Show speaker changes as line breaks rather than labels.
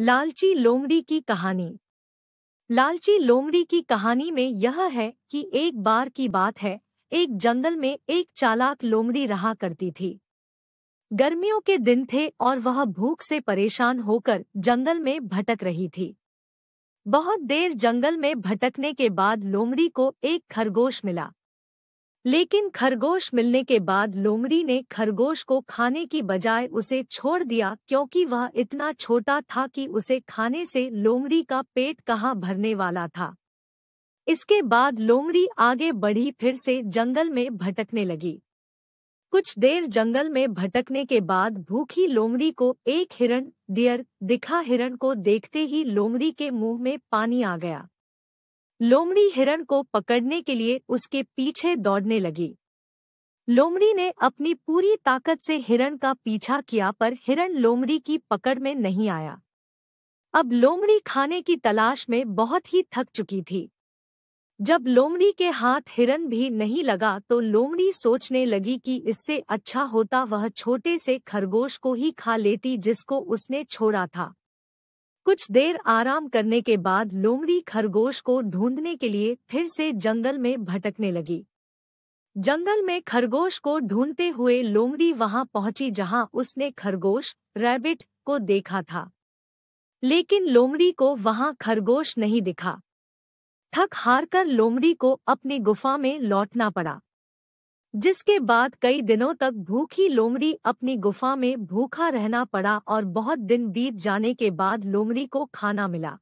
लालची लोमड़ी की कहानी लालची लोमड़ी की कहानी में यह है कि एक बार की बात है एक जंगल में एक चालाक लोमड़ी रहा करती थी गर्मियों के दिन थे और वह भूख से परेशान होकर जंगल में भटक रही थी बहुत देर जंगल में भटकने के बाद लोमड़ी को एक खरगोश मिला लेकिन खरगोश मिलने के बाद लोमड़ी ने खरगोश को खाने की बजाय उसे छोड़ दिया क्योंकि वह इतना छोटा था कि उसे खाने से लोमड़ी का पेट कहाँ भरने वाला था इसके बाद लोमड़ी आगे बढ़ी फिर से जंगल में भटकने लगी कुछ देर जंगल में भटकने के बाद भूखी लोमड़ी को एक हिरण डियर दिखा हिरण को देखते ही लोमड़ी के मुंह में पानी आ गया लोमड़ी हिरण को पकड़ने के लिए उसके पीछे दौड़ने लगी लोमड़ी ने अपनी पूरी ताकत से हिरण का पीछा किया पर हिरण लोमड़ी की पकड़ में नहीं आया अब लोमड़ी खाने की तलाश में बहुत ही थक चुकी थी जब लोमड़ी के हाथ हिरन भी नहीं लगा तो लोमड़ी सोचने लगी कि इससे अच्छा होता वह छोटे से खरगोश को ही खा लेती जिसको उसने छोड़ा था कुछ देर आराम करने के बाद लोमड़ी खरगोश को ढूंढने के लिए फिर से जंगल में भटकने लगी जंगल में खरगोश को ढूंढते हुए लोमड़ी वहां पहुंची जहां उसने खरगोश रैबिट को देखा था लेकिन लोमड़ी को वहां खरगोश नहीं दिखा थक हारकर लोमड़ी को अपनी गुफा में लौटना पड़ा जिसके बाद कई दिनों तक भूखी लोमड़ी अपनी गुफा में भूखा रहना पड़ा और बहुत दिन बीत जाने के बाद लोमड़ी को खाना मिला